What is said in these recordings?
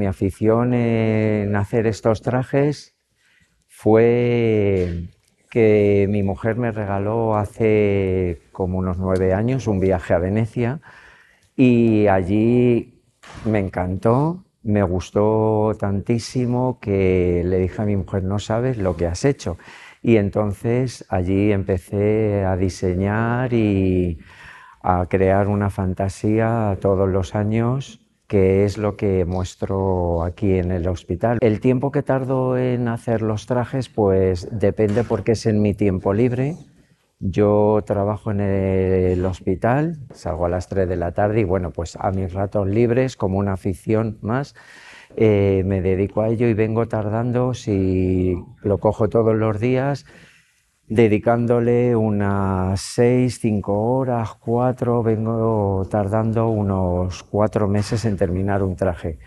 mi afición en hacer estos trajes fue que mi mujer me regaló hace como unos nueve años un viaje a Venecia y allí me encantó, me gustó tantísimo que le dije a mi mujer, no sabes lo que has hecho. Y entonces allí empecé a diseñar y a crear una fantasía todos los años que es lo que muestro aquí en el hospital. El tiempo que tardo en hacer los trajes, pues depende porque es en mi tiempo libre. Yo trabajo en el hospital, salgo a las 3 de la tarde y bueno, pues a mis ratos libres, como una afición más, eh, me dedico a ello y vengo tardando, si lo cojo todos los días, dedicándole unas seis, cinco horas, cuatro, vengo tardando unos cuatro meses en terminar un traje.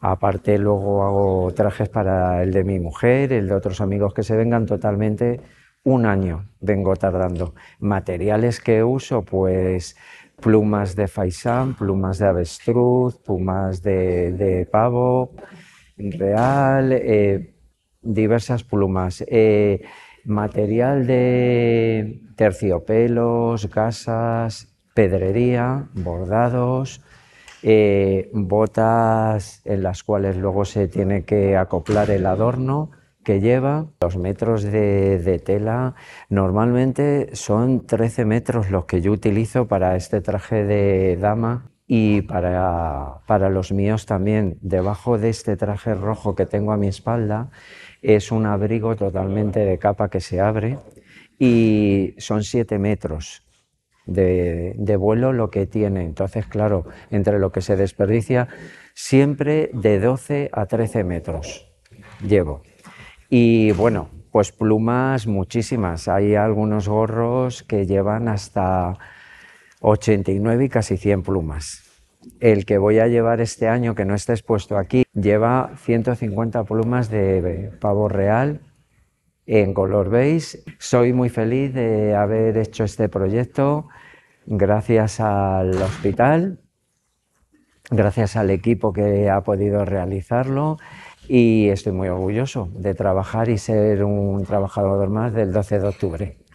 Aparte luego hago trajes para el de mi mujer, el de otros amigos que se vengan totalmente un año vengo tardando. Materiales que uso, pues plumas de faisán, plumas de avestruz, plumas de, pavo real, eh, diversas plumas. Eh, Material de terciopelos, gasas, pedrería, bordados, eh, botas en las cuales luego se tiene que acoplar el adorno que lleva. Los metros de, de, tela normalmente son 13 metros los que yo utilizo para este traje de dama y para, los míos también, debajo de este traje rojo que tengo a mi espalda, es un abrigo totalmente de capa que se abre y son siete metros de, de, vuelo lo que tiene. Entonces, claro, entre lo que se desperdicia, siempre de 12 a 13 metros llevo. Y bueno, pues plumas muchísimas. Hay algunos gorros que llevan hasta 89 y casi 100 plumas el que voy a llevar este año, que no está expuesto aquí, lleva 150 plumas de pavo real en color beige. Soy muy feliz de haber hecho este proyecto gracias al hospital, gracias al equipo que ha podido realizarlo y estoy muy orgulloso de trabajar y ser un trabajador más del 12 de octubre.